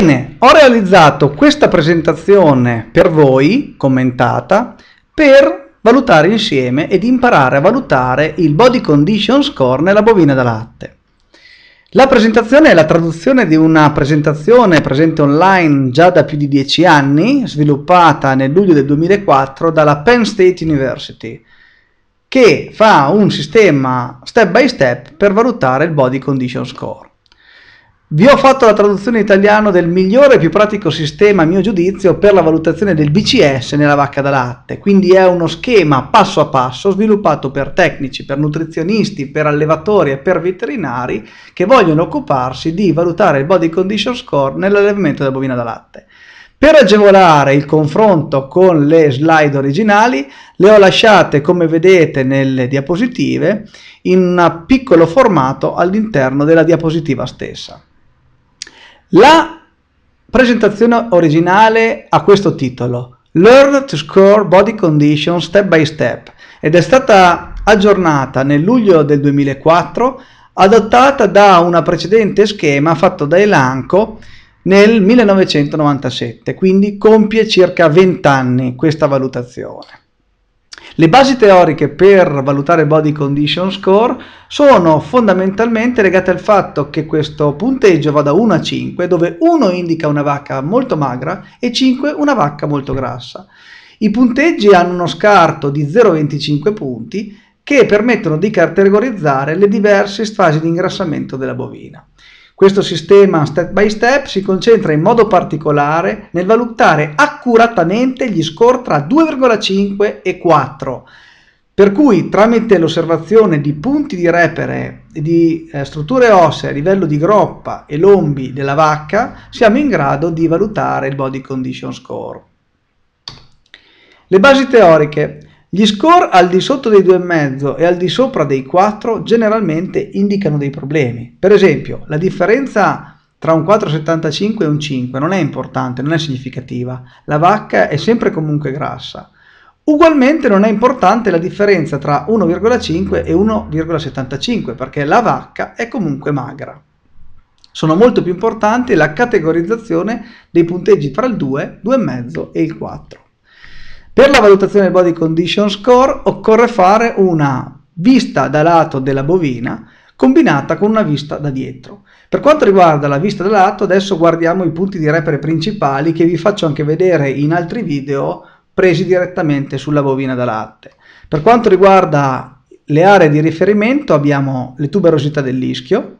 Bene, ho realizzato questa presentazione per voi, commentata, per valutare insieme ed imparare a valutare il body condition score nella bovina da latte. La presentazione è la traduzione di una presentazione presente online già da più di 10 anni, sviluppata nel luglio del 2004 dalla Penn State University, che fa un sistema step by step per valutare il body condition score. Vi ho fatto la traduzione italiana del migliore e più pratico sistema, a mio giudizio, per la valutazione del BCS nella vacca da latte, quindi è uno schema passo a passo sviluppato per tecnici, per nutrizionisti, per allevatori e per veterinari che vogliono occuparsi di valutare il body condition score nell'allevamento della bovina da latte. Per agevolare il confronto con le slide originali, le ho lasciate, come vedete nelle diapositive, in un piccolo formato all'interno della diapositiva stessa. La presentazione originale ha questo titolo, Learn to Score Body Condition Step by Step, ed è stata aggiornata nel luglio del 2004, adottata da un precedente schema fatto da Elanco nel 1997, quindi compie circa 20 anni questa valutazione. Le basi teoriche per valutare body condition score sono fondamentalmente legate al fatto che questo punteggio va da 1 a 5, dove 1 indica una vacca molto magra e 5 una vacca molto grassa. I punteggi hanno uno scarto di 0,25 punti che permettono di categorizzare le diverse fasi di ingrassamento della bovina. Questo sistema step by step si concentra in modo particolare nel valutare accuratamente gli score tra 2,5 e 4, per cui tramite l'osservazione di punti di repere di eh, strutture ossee a livello di groppa e lombi della vacca siamo in grado di valutare il body condition score. Le basi teoriche gli score al di sotto dei 2,5 e al di sopra dei 4 generalmente indicano dei problemi. Per esempio, la differenza tra un 4,75 e un 5 non è importante, non è significativa. La vacca è sempre comunque grassa. Ugualmente non è importante la differenza tra 1,5 e 1,75 perché la vacca è comunque magra. Sono molto più importanti la categorizzazione dei punteggi tra il 2, 2,5 e il 4. Per la valutazione del body condition score occorre fare una vista da lato della bovina combinata con una vista da dietro. Per quanto riguarda la vista da lato, adesso guardiamo i punti di repere principali che vi faccio anche vedere in altri video presi direttamente sulla bovina da latte. Per quanto riguarda le aree di riferimento abbiamo le tuberosità dell'ischio,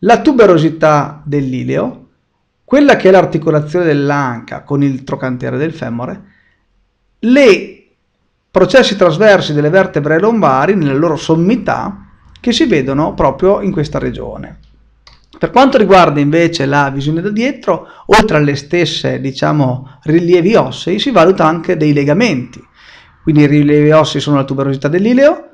la tuberosità dell'ileo, quella che è l'articolazione dell'anca con il trocantere del femore le processi trasversi delle vertebre lombari nella loro sommità che si vedono proprio in questa regione. Per quanto riguarda invece la visione da dietro, oltre alle stesse diciamo, rilievi ossei, si valuta anche dei legamenti. Quindi i rilievi ossei sono la tuberosità dell'ileo,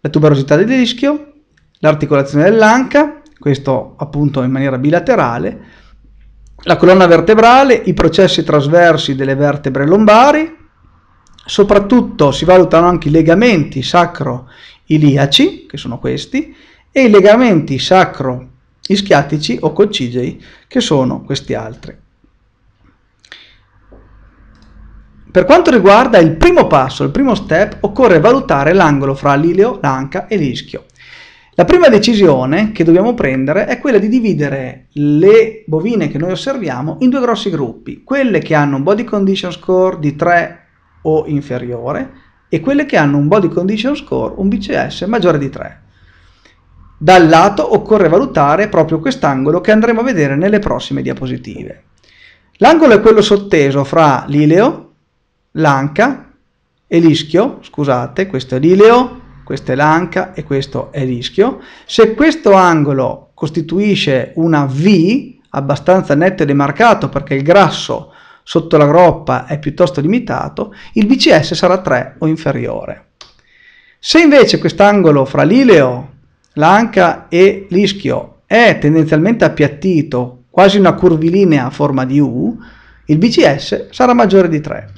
la tuberosità del rischio, l'articolazione dell'anca, questo appunto in maniera bilaterale, la colonna vertebrale, i processi trasversi delle vertebre lombari, Soprattutto si valutano anche i legamenti sacro-iliaci, che sono questi, e i legamenti sacro-ischiatici o coccigei, che sono questi altri. Per quanto riguarda il primo passo, il primo step, occorre valutare l'angolo fra l'ileo, l'anca e l'ischio. La prima decisione che dobbiamo prendere è quella di dividere le bovine che noi osserviamo in due grossi gruppi, quelle che hanno un body condition score di 3 o inferiore e quelle che hanno un body condition score, un BCS maggiore di 3. Dal lato occorre valutare proprio quest'angolo che andremo a vedere nelle prossime diapositive. L'angolo è quello sotteso fra l'ileo, l'anca e l'ischio, scusate, questo è l'ileo, questo è l'anca e questo è l'ischio. Se questo angolo costituisce una V abbastanza netto e demarcato perché il grasso sotto la groppa è piuttosto limitato, il BCS sarà 3 o inferiore. Se invece quest'angolo fra l'ileo, l'anca e l'ischio è tendenzialmente appiattito, quasi una curvilinea a forma di U, il BCS sarà maggiore di 3.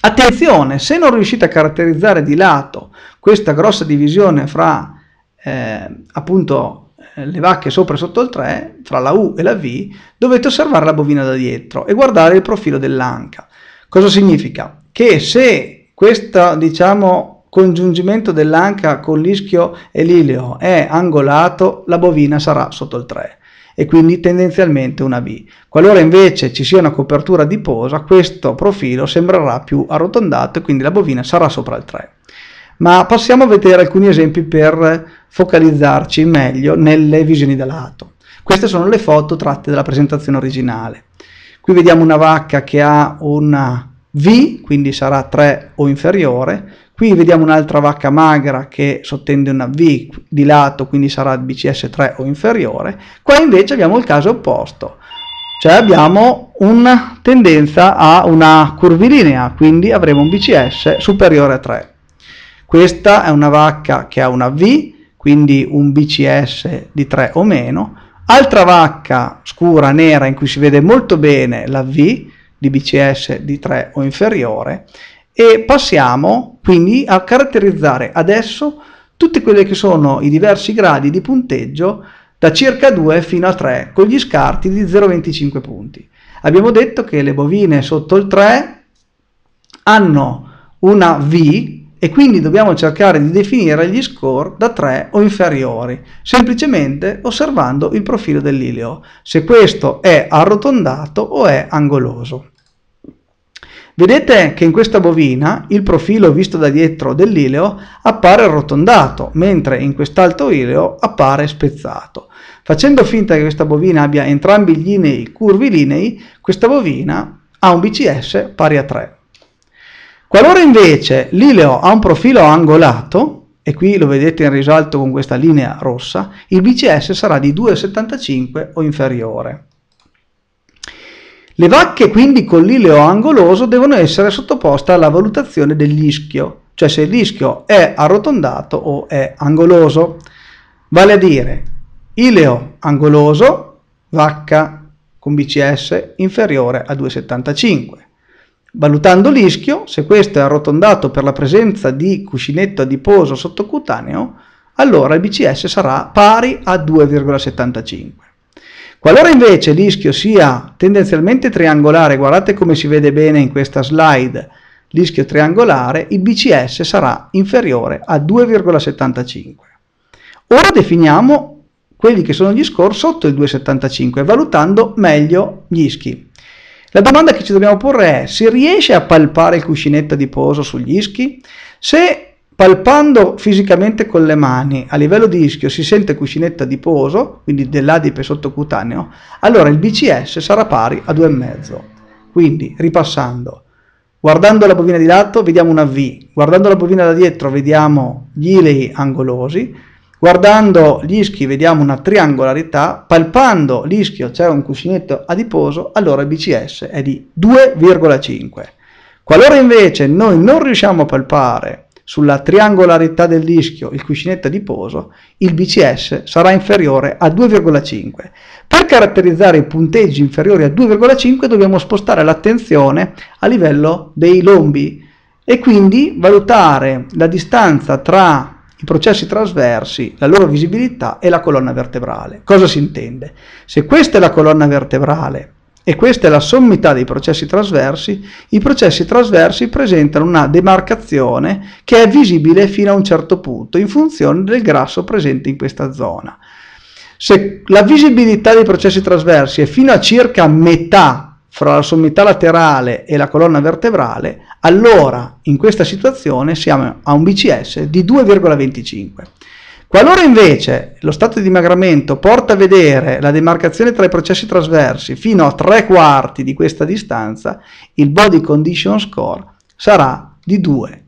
Attenzione, se non riuscite a caratterizzare di lato questa grossa divisione fra eh, appunto eh, le vacche sopra e sotto il 3, fra la U e la V, dovete osservare la bovina da dietro e guardare il profilo dell'anca. Cosa significa? Che se questo diciamo, congiungimento dell'anca con l'ischio e l'ileo è angolato, la bovina sarà sotto il 3 e quindi tendenzialmente una V. Qualora invece ci sia una copertura adiposa, questo profilo sembrerà più arrotondato e quindi la bovina sarà sopra il 3 ma possiamo vedere alcuni esempi per focalizzarci meglio nelle visioni da lato. Queste sono le foto tratte dalla presentazione originale. Qui vediamo una vacca che ha una V, quindi sarà 3 o inferiore. Qui vediamo un'altra vacca magra che sottende una V di lato, quindi sarà BCS 3 o inferiore. Qua invece abbiamo il caso opposto, cioè abbiamo una tendenza a una curvilinea, quindi avremo un BCS superiore a 3. Questa è una vacca che ha una V, quindi un BCS di 3 o meno. Altra vacca scura, nera, in cui si vede molto bene la V di BCS di 3 o inferiore. E passiamo quindi a caratterizzare adesso tutti quelli che sono i diversi gradi di punteggio da circa 2 fino a 3 con gli scarti di 0,25 punti. Abbiamo detto che le bovine sotto il 3 hanno una V e quindi dobbiamo cercare di definire gli score da 3 o inferiori, semplicemente osservando il profilo dell'ileo, se questo è arrotondato o è angoloso. Vedete che in questa bovina il profilo visto da dietro dell'ileo appare arrotondato, mentre in quest'altro ileo appare spezzato. Facendo finta che questa bovina abbia entrambi gli linei curvilinei, questa bovina ha un BCS pari a 3. Qualora invece l'ileo ha un profilo angolato, e qui lo vedete in risalto con questa linea rossa, il BCS sarà di 2,75 o inferiore. Le vacche quindi con l'ileo angoloso devono essere sottoposte alla valutazione dell'ischio, cioè se l'ischio è arrotondato o è angoloso, vale a dire ileo angoloso, vacca con BCS inferiore a 2,75 Valutando l'ischio, se questo è arrotondato per la presenza di cuscinetto adiposo sottocutaneo, allora il BCS sarà pari a 2,75. Qualora invece l'ischio sia tendenzialmente triangolare, guardate come si vede bene in questa slide, l'ischio triangolare, il BCS sarà inferiore a 2,75. Ora definiamo quelli che sono gli score sotto il 2,75, valutando meglio gli ischi. La domanda che ci dobbiamo porre è, si riesce a palpare il cuscinetto di poso sugli ischi? Se palpando fisicamente con le mani a livello di ischio si sente cuscinetto poso, quindi dell'adipe sottocutaneo, allora il BCS sarà pari a 2,5. Quindi, ripassando, guardando la bovina di lato vediamo una V, guardando la bovina da dietro vediamo gli ilei angolosi, Guardando l'ischio vediamo una triangolarità, palpando l'ischio c'è un cuscinetto adiposo, allora il BCS è di 2,5. Qualora invece noi non riusciamo a palpare sulla triangolarità dell'ischio il cuscinetto adiposo, il BCS sarà inferiore a 2,5. Per caratterizzare i punteggi inferiori a 2,5 dobbiamo spostare l'attenzione a livello dei lombi e quindi valutare la distanza tra i processi trasversi, la loro visibilità e la colonna vertebrale. Cosa si intende? Se questa è la colonna vertebrale e questa è la sommità dei processi trasversi, i processi trasversi presentano una demarcazione che è visibile fino a un certo punto in funzione del grasso presente in questa zona. Se la visibilità dei processi trasversi è fino a circa metà fra la sommità laterale e la colonna vertebrale, allora in questa situazione siamo a un BCS di 2,25. Qualora invece lo stato di dimagramento porta a vedere la demarcazione tra i processi trasversi fino a tre quarti di questa distanza, il body condition score sarà di 2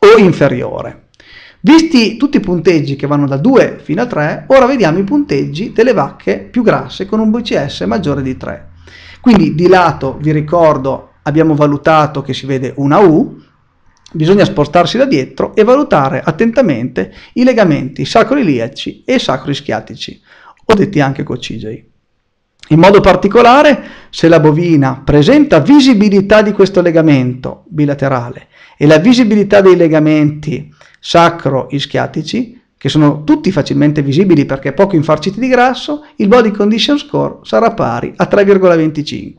o inferiore. Visti tutti i punteggi che vanno da 2 fino a 3, ora vediamo i punteggi delle vacche più grasse con un BCS maggiore di 3. Quindi di lato, vi ricordo, abbiamo valutato che si vede una U, bisogna spostarsi da dietro e valutare attentamente i legamenti sacroiliaci e sacroischiatici, o detti anche coccigei. In modo particolare, se la bovina presenta visibilità di questo legamento bilaterale e la visibilità dei legamenti sacro-ischiatici, che sono tutti facilmente visibili perché poco infarciti di grasso, il body condition score sarà pari a 3,25.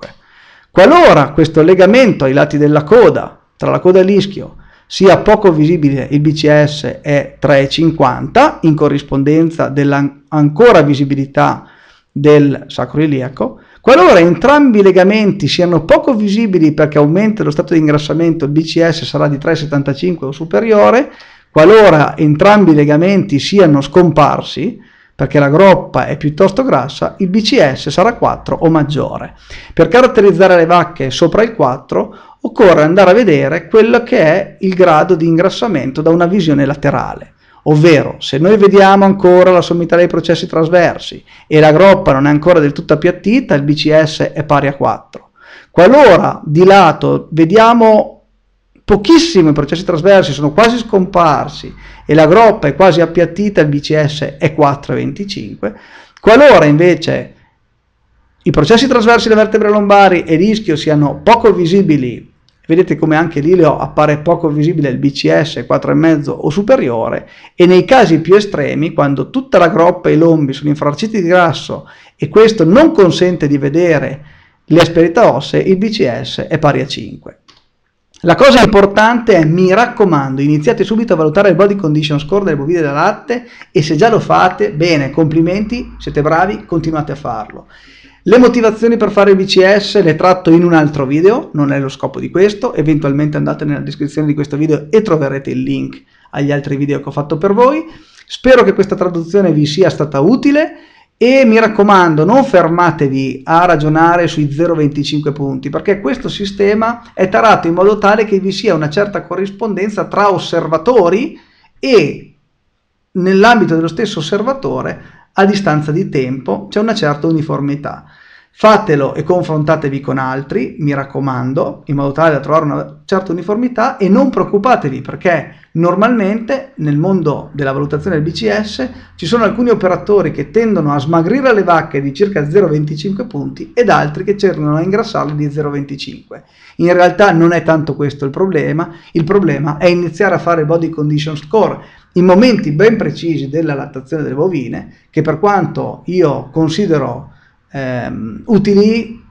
Qualora questo legamento ai lati della coda, tra la coda e l'ischio, sia poco visibile, il BCS è 3,50 in corrispondenza dell'ancora visibilità del sacro iliaco. Qualora entrambi i legamenti siano poco visibili perché aumenta lo stato di ingrassamento, il BCS sarà di 3,75 o superiore Qualora entrambi i legamenti siano scomparsi, perché la groppa è piuttosto grassa, il BCS sarà 4 o maggiore. Per caratterizzare le vacche sopra il 4 occorre andare a vedere quello che è il grado di ingrassamento da una visione laterale. Ovvero, se noi vediamo ancora la sommità dei processi trasversi e la groppa non è ancora del tutto appiattita, il BCS è pari a 4. Qualora di lato vediamo pochissimo i processi trasversi sono quasi scomparsi e la groppa è quasi appiattita, il BCS è 4,25, qualora invece i processi trasversi delle vertebre lombari e rischio siano poco visibili, vedete come anche l'ileo appare poco visibile il BCS è 4,5 o superiore, e nei casi più estremi, quando tutta la groppa e i lombi sono infarciti di grasso e questo non consente di vedere le asperità ossee, il BCS è pari a 5. La cosa importante è, mi raccomando, iniziate subito a valutare il body condition score delle bovine da latte e se già lo fate, bene, complimenti, siete bravi, continuate a farlo. Le motivazioni per fare il BCS le tratto in un altro video, non è lo scopo di questo, eventualmente andate nella descrizione di questo video e troverete il link agli altri video che ho fatto per voi. Spero che questa traduzione vi sia stata utile. E mi raccomando, non fermatevi a ragionare sui 0,25 punti, perché questo sistema è tarato in modo tale che vi sia una certa corrispondenza tra osservatori e nell'ambito dello stesso osservatore, a distanza di tempo, c'è una certa uniformità. Fatelo e confrontatevi con altri, mi raccomando, in modo tale da trovare una certa uniformità e non preoccupatevi perché Normalmente nel mondo della valutazione del BCS ci sono alcuni operatori che tendono a smagrire le vacche di circa 0,25 punti ed altri che cercano a ingrassarle di 0,25. In realtà non è tanto questo il problema, il problema è iniziare a fare body condition score in momenti ben precisi della lattazione delle bovine che per quanto io considero ehm, utili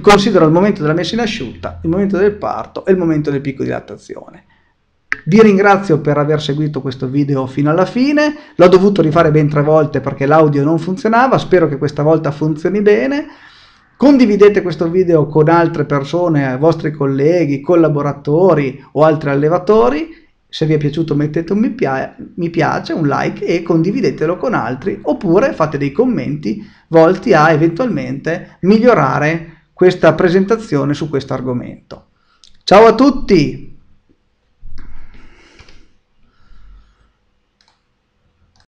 considero il momento della messa in asciutta, il momento del parto e il momento del picco di lattazione. Vi ringrazio per aver seguito questo video fino alla fine, l'ho dovuto rifare ben tre volte perché l'audio non funzionava, spero che questa volta funzioni bene. Condividete questo video con altre persone, vostri colleghi, collaboratori o altri allevatori. Se vi è piaciuto mettete un mi, pia mi piace, un like e condividetelo con altri oppure fate dei commenti volti a eventualmente migliorare questa presentazione su questo argomento. Ciao a tutti!